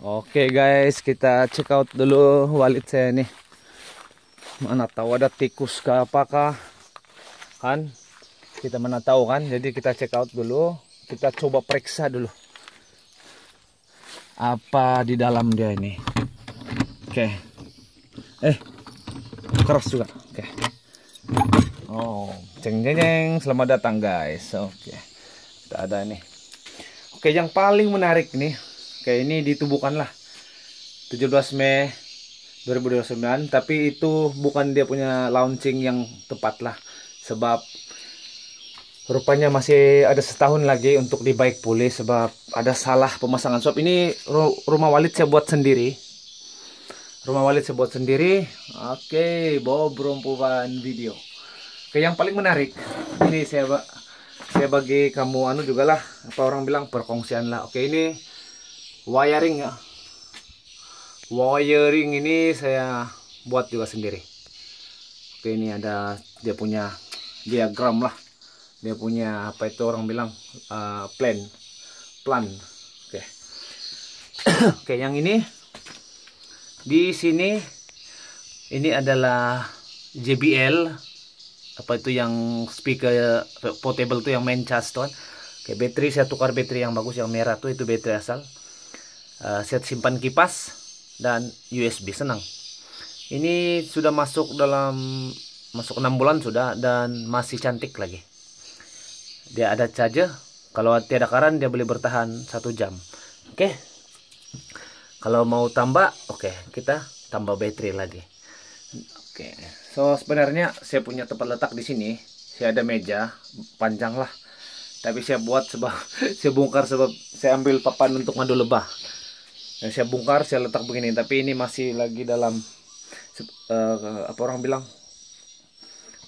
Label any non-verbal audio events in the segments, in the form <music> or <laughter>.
Oke okay guys, kita check out dulu wallet saya nih. Mana tahu ada tikus ke apakah. Kan kita mana tahu kan. Jadi kita check out dulu, kita coba periksa dulu. Apa di dalam dia ini? Oke. Okay. Eh. Keras juga. Oke. Okay. Oh, ceng ceng selamat datang guys. Oke. Okay. Kita ada nih. Oke, yang paling menarik nih kayak ini ditubuhkan lah 17 Mei 2029 tapi itu bukan dia punya launching yang tepat lah sebab rupanya masih ada setahun lagi untuk dibaik pulih sebab ada salah pemasangan swap ini ru rumah walid saya buat sendiri rumah walid saya buat sendiri oke okay, bawa perempuan video oke yang paling menarik ini saya saya bagi kamu anu juga lah apa orang bilang perkongsian lah oke ini wiring ya wiring ini saya buat juga sendiri oke ini ada dia punya diagram lah dia punya apa itu orang bilang uh, plan plan oke <coughs> oke yang ini di sini ini adalah JBL apa itu yang speaker portable tuh yang main charge tuan. Oke, baterai saya tukar baterai yang bagus yang merah tuh itu baterai asal uh, set simpan kipas dan USB senang ini sudah masuk dalam masuk enam bulan sudah dan masih cantik lagi dia ada charger kalau tiada karan dia boleh bertahan satu jam oke kalau mau tambah oke kita tambah baterai lagi oke so sebenarnya saya punya tempat letak di sini saya ada meja panjang lah tapi saya buat sebab <laughs> saya bongkar sebab saya ambil papan untuk ngadu lebah yang saya bongkar saya letak begini tapi ini masih lagi dalam uh, apa orang bilang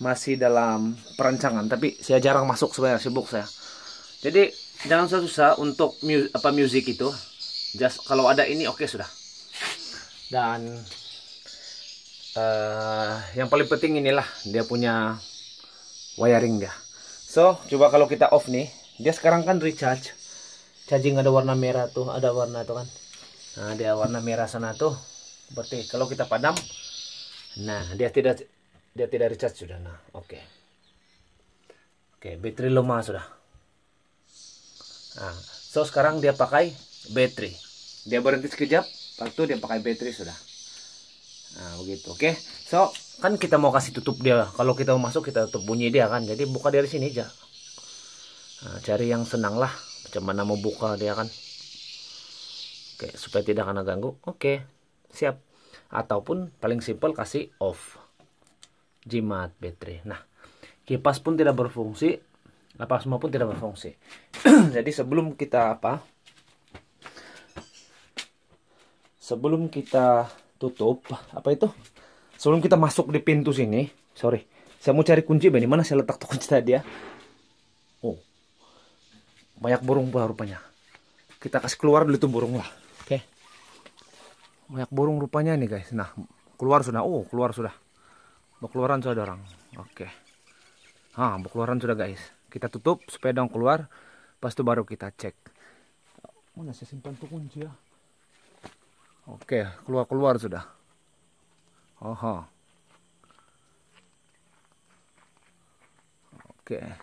masih dalam perancangan tapi saya jarang masuk sebenarnya sibuk saya jadi jangan susah-susah untuk mu apa music itu just kalau ada ini oke okay, sudah dan uh, yang paling penting inilah dia punya wiring dia so coba kalau kita off nih dia sekarang kan recharge charging ada warna merah tuh ada warna tuh kan nah dia warna merah sana tuh berarti kalau kita padam nah dia tidak dia tidak recharge sudah nah oke okay. oke okay, baterai lemah sudah nah so sekarang dia pakai baterai dia berhenti sekejap waktu dia pakai baterai sudah nah begitu oke okay. so kan kita mau kasih tutup dia kalau kita masuk kita tutup bunyi dia kan jadi buka dari sini aja nah, cari yang senang lah macam mana mau buka dia kan Oke, supaya tidak kena ganggu. Oke, siap. Ataupun paling simpel kasih off. Jimat baterai. Nah, kipas pun tidak berfungsi, lapas semua pun tidak berfungsi. <clears throat> Jadi sebelum kita apa? Sebelum kita tutup, apa itu? Sebelum kita masuk di pintu sini, sorry, saya mau cari kunci bagaimana Mana saya letak kunci tadi ya? Oh. Banyak burung buah rupanya. Kita kasih keluar dulu tuh burung lah banyak burung rupanya nih guys nah keluar sudah oh keluar sudah keluaran sudah orang oke okay. ah keluaran sudah guys kita tutup supaya dong keluar pas itu baru kita cek mana saya simpan tuh kunci ya oke okay, keluar keluar sudah oh oke okay.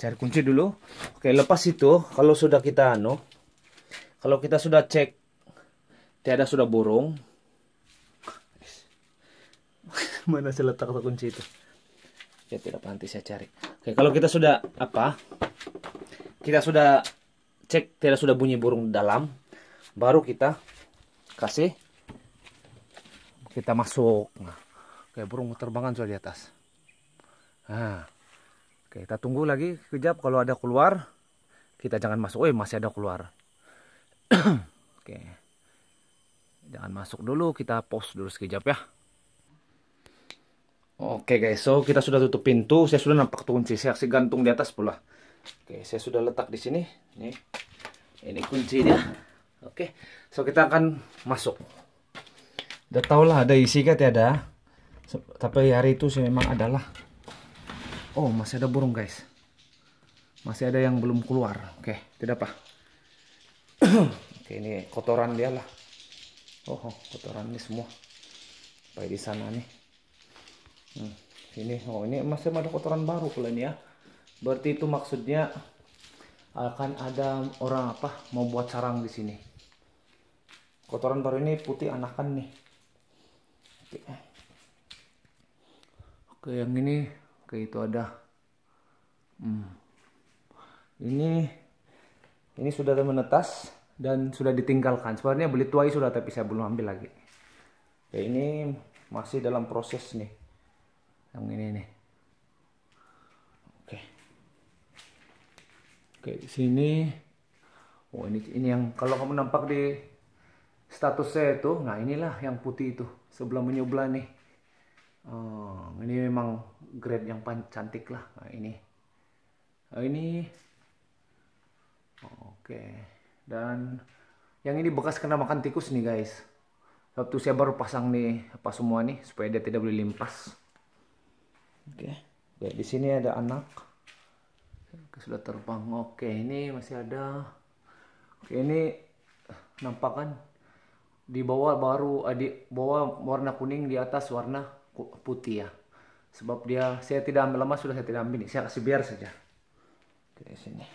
cari kunci dulu oke lepas itu kalau sudah kita anu kalau kita sudah cek tiada sudah burung <laughs> mana saya letak atau kunci itu ya tidak nanti saya cari oke kalau kita sudah apa kita sudah cek tidak sudah bunyi burung dalam baru kita kasih kita masuk nah, kayak burung terbangan sudah di atas nah, oke kita tunggu lagi kejap kalau ada keluar kita jangan masuk oh masih ada keluar <clears throat> oke jangan masuk dulu kita pause dulu sekejap ya oke okay guys so kita sudah tutup pintu saya sudah nampak kunci saya kasih gantung di atas pula oke okay, saya sudah letak di sini nih ini kunci kuncinya oke okay. so kita akan masuk udah tau lah ada isi kan tiada tapi hari itu sih memang adalah oh masih ada burung guys masih ada yang belum keluar oke okay, tidak apa <clears throat> oke okay, ini kotoran dia lah Oh, oh, kotoran ini semua baik di sana nih hmm, ini oh ini masih ada kotoran baru kalian ini ya berarti itu maksudnya akan ada orang apa mau buat sarang di sini kotoran baru ini putih anakan nih oke, oke yang ini oke itu ada hmm. ini ini sudah menetas dan sudah ditinggalkan. Sebenarnya beli tuai sudah tapi saya belum ambil lagi. Ya ini masih dalam proses nih. Yang ini nih. Oke. Oke, di sini Oh, ini ini yang kalau kamu nampak di status saya itu, nah inilah yang putih itu sebelah menyublah nih. Oh, ini memang grade yang cantik lah. Nah, ini. Nah, ini. Oke. Okay. Dan yang ini bekas kena makan tikus nih guys. waktu saya baru pasang nih apa semua nih supaya dia tidak boleh limpas. Oke. Okay. di sini ada anak. sudah terbang. Oke, ini masih ada. Oke, ini nampak kan di bawah baru eh, di bawah warna kuning di atas warna putih ya. Sebab dia saya tidak ambil lama sudah saya tidak ambil. nih Saya kasih biar saja. Oke, sini.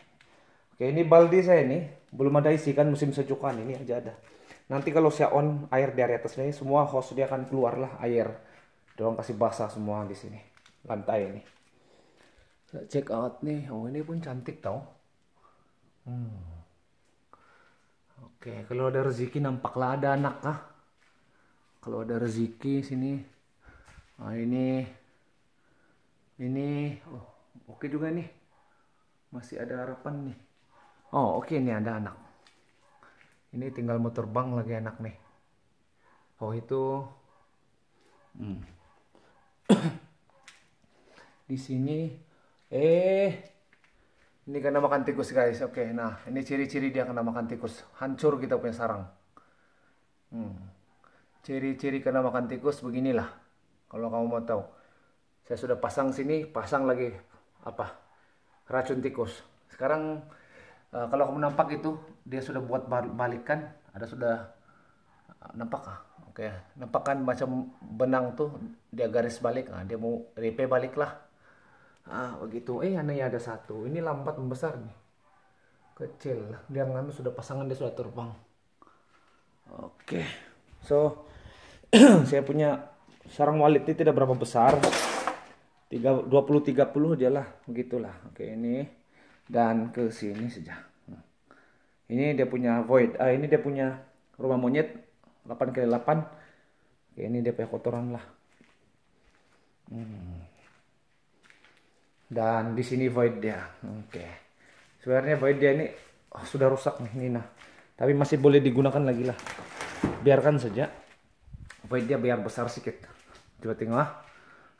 Oke, ini baldi saya ini belum ada isi kan musim sejukan ini aja ada nanti kalau saya on air dari atas ini semua host dia akan keluar lah air doang kasih basah semua di sini lantai ini saya check out nih oh ini pun cantik tau hmm. oke okay. kalau ada rezeki nampaklah ada anak kah kalau ada rezeki sini nah, ini ini oh, oke okay juga nih masih ada harapan nih Oh oke okay, ini ada anak. Ini tinggal mau terbang lagi anak nih. Oh itu. Hmm. <coughs> Di sini. Eh. Ini kena makan tikus guys. Oke okay, nah ini ciri-ciri dia kena makan tikus. Hancur kita punya sarang. Hmm. Ciri-ciri kena makan tikus beginilah. Kalau kamu mau tahu. Saya sudah pasang sini, pasang lagi apa? Racun tikus. Sekarang uh, kalau kamu nampak itu dia sudah buat balikan ada sudah uh, nampak ah oke okay. nampak kan macam benang tuh dia garis balik ah dia mau repe balik lah ah begitu eh aneh ada satu ini lambat membesar nih kecil dia ngambil anu sudah pasangan dia sudah terbang oke okay. so <clears throat> saya punya sarang walet ini tidak berapa besar 3, 20 30 aja lah begitulah oke okay, ini dan ke sini saja. ini dia punya void, ah, ini dia punya rumah monyet 8 kali 8 ini dia punya kotoran lah. Hmm. Dan di sini void dia. Oke. Okay. Sebenarnya void dia ini oh, sudah rusak nih ini Tapi masih boleh digunakan lagi lah. Biarkan saja. Void dia biar besar sedikit. Coba tengok. Ah.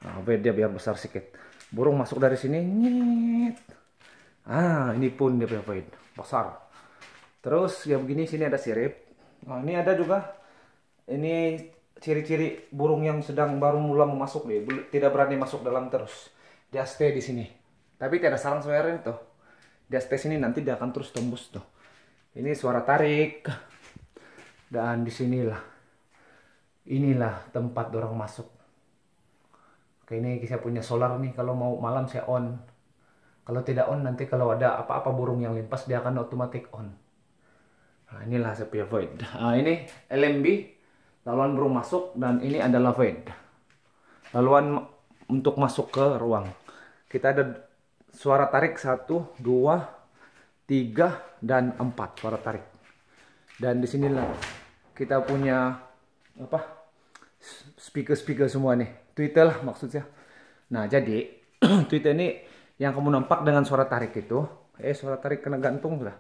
Nah, void dia biar besar sedikit. Burung masuk dari sini. Nyit ah ini pun dia punya poin besar terus yang begini sini ada sirip nah ini ada juga ini ciri-ciri burung yang sedang baru mula masuk dia tidak berani masuk dalam terus dia stay di sini tapi tidak ada sarang suara itu dia stay sini nanti dia akan terus tembus tuh ini suara tarik dan di disinilah inilah tempat orang masuk Oke ini saya punya solar nih kalau mau malam saya on kalau tidak on nanti kalau ada apa-apa burung yang limpas dia akan otomatis on. Nah, inilah sepia void. Nah, ini LMB laluan burung masuk dan ini adalah void. Laluan untuk masuk ke ruang. Kita ada suara tarik satu, dua, tiga dan empat suara tarik. Dan di sinilah kita punya apa? speaker-speaker semua nih. Twitter lah maksudnya. Nah, jadi <clears throat> Twitter ini yang kamu nampak dengan suara tarik itu, eh suara tarik kena gantung sudah.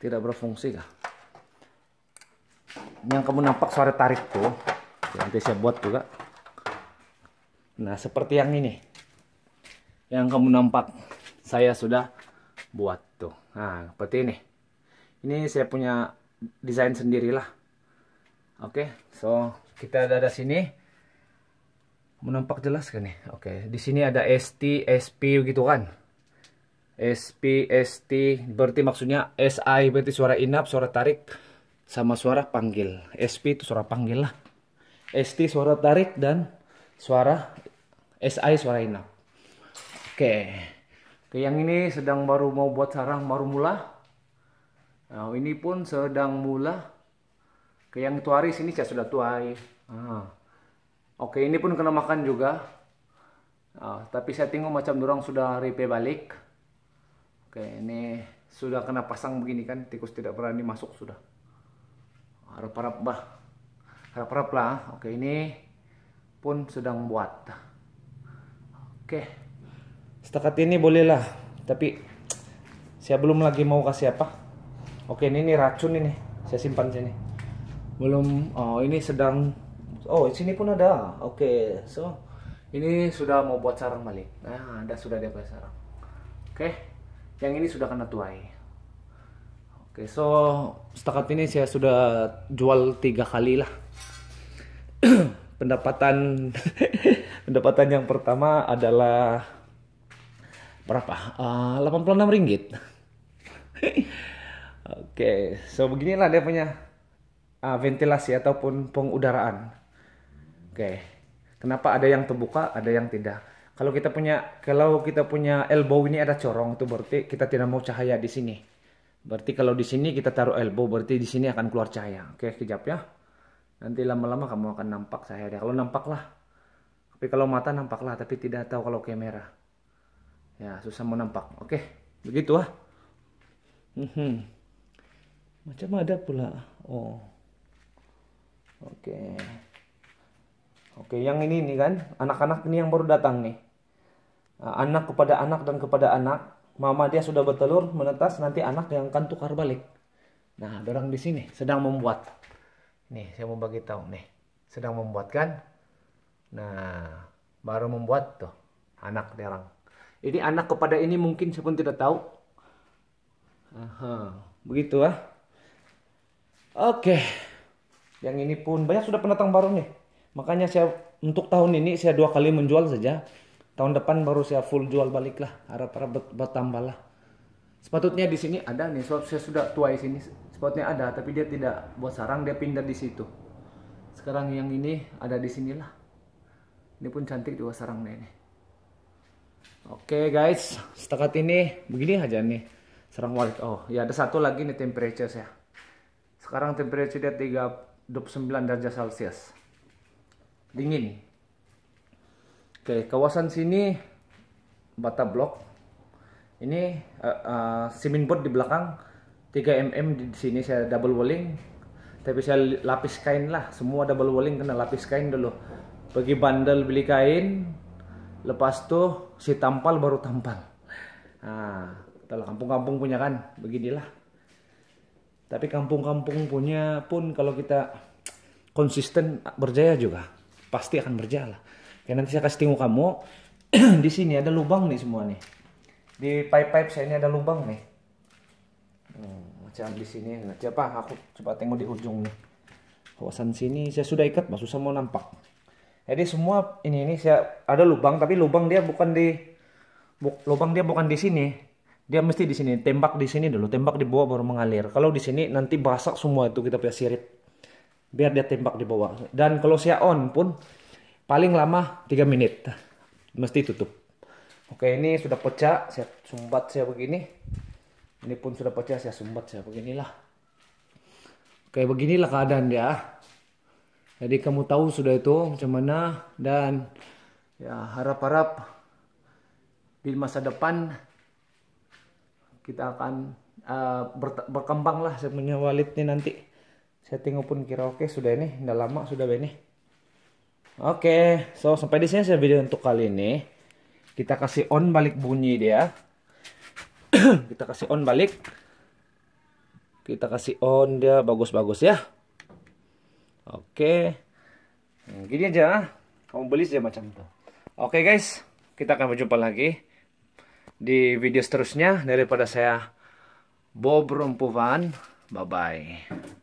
Tidak berfungsi kah? Yang kamu nampak suara tarik itu ya, nanti saya buat juga. Nah, seperti yang ini. Yang kamu nampak saya sudah buat tuh. Nah, seperti ini. Ini saya punya desain sendirilah. Oke, okay, so kita ada sini Menampak jelas kan nih? Oke, di sini ada ST, SP gitu kan. SP, ST, berarti maksudnya SI berarti suara inap, suara tarik sama suara panggil. SP itu suara panggil lah. ST suara tarik dan suara SI suara inap. Oke. Oke, yang ini sedang baru mau buat sarang baru mula. Nah, ini pun sedang mula. Ke yang tuaris ini saya sudah tuai. Ah. Oke, ini pun kena makan juga. Uh, tapi setting macam dorang sudah repair balik. Oke, ini sudah kena pasang begini kan. Tikus tidak berani masuk sudah. Harap-harap bah. Harap-harap lah. Oke, ini pun sedang buat. Oke. Setakat ini bolehlah. Tapi saya belum lagi mau kasih apa. Oke, ini, ini racun ini. Saya simpan sini. Belum, oh ini sedang Oh, di sini pun ada. Oke, okay. so ini sudah mau buat sarang balik. Nah, ada sudah dia buat sarang. Oke, okay. yang ini sudah kena tuai. Oke, okay, so setakat ini saya sudah jual tiga kali lah. <clears throat> pendapatan <laughs> pendapatan yang pertama adalah berapa? Ah, uh, 86 ringgit. <laughs> Oke, okay. so beginilah dia punya uh, ventilasi ataupun pengudaraan okay. kenapa ada yang terbuka ada yang tidak kalau kita punya kalau kita punya elbow ini ada corong itu berarti kita tidak mau cahaya di sini berarti kalau di sini kita taruh elbow berarti di sini akan keluar cahaya oke okay, kejap ya nanti lama-lama kamu akan nampak cahaya kalau nampaklah, tapi kalau mata nampaklah, tapi tidak tahu kalau kamera ya susah mau nampak oke okay. begitu ah hmm. macam ada pula oh oke okay. Oke, yang ini nih kan, anak-anak ini yang baru datang nih. Ah, anak kepada anak dan kepada anak, mama dia sudah bertelur, menetas, nanti anak yang akan tukar balik. Nah, orang di sini sedang membuat. Nih, saya mau bagi tahu nih. Sedang membuat kan? Nah, baru membuat tuh anak derang. Ini anak kepada ini mungkin saya pun tidak tahu. Aha, begitu ah. Oke. Yang ini pun banyak sudah pendatang baru nih. Makanya saya untuk tahun ini saya dua kali menjual saja. Tahun depan baru saya full jual balik lah. Harap-harap bertambah lah. Sepatutnya di sini ada nih. soalnya saya sudah di sini. Sepatutnya ada, tapi dia tidak buat sarang. Dia pindah di situ. Sekarang yang ini ada di sinilah. Ini pun cantik juga sarangnya ini. Oke guys, setakat ini begini aja nih. Sarang walt Oh, ya ada satu lagi nih temperature ya. Sekarang temperature dia 39 derajat Celcius dingin. Oke, kawasan sini bata blok. Ini uh, uh, simin board di belakang 3 mm di sini saya double walling. Tapi saya lapis kain lah, semua double walling kena lapis kain dulu. bagi bandel beli kain, lepas tuh si tampal baru tampal. Nah, kalau kampung-kampung punya kan, beginilah. Tapi kampung-kampung punya pun kalau kita konsisten berjaya juga pasti akan berjalan. Oke, ya, nanti saya kasih tahu kamu. <clears throat> di sini ada lubang nih semua nih. Di pipe-pipe saya ini ada lubang nih. Hmm, macam di sini. Coba aku coba tengok di ujung nih. Kawasan sini saya sudah ikat, mas susah mau nampak. Jadi semua ini ini saya ada lubang, tapi lubang dia bukan di bu, lubang dia bukan di sini. Dia mesti di sini, tembak di sini dulu, tembak di bawah baru mengalir. Kalau di sini nanti basah semua itu kita punya sirip biar dia tembak di bawah. Dan kalau saya on pun paling lama 3 menit. Mesti tutup. Oke, ini sudah pecah, saya sumbat saya begini. Ini pun sudah pecah, saya sumbat saya beginilah. Oke, beginilah keadaan dia. Jadi kamu tahu sudah itu macam mana dan ya harap-harap di masa depan kita akan uh, eh, berkembang lah saya punya walid ini nanti setting pun kira oke sudah ini udah lama sudah ini oke so sampai di sini saya video untuk kali ini kita kasih on balik bunyi dia <clears throat> kita kasih on balik kita kasih on dia bagus-bagus ya oke gini aja ah. kamu beli saja macam itu oke guys kita akan berjumpa lagi di video seterusnya daripada saya Bob Rompuvan bye bye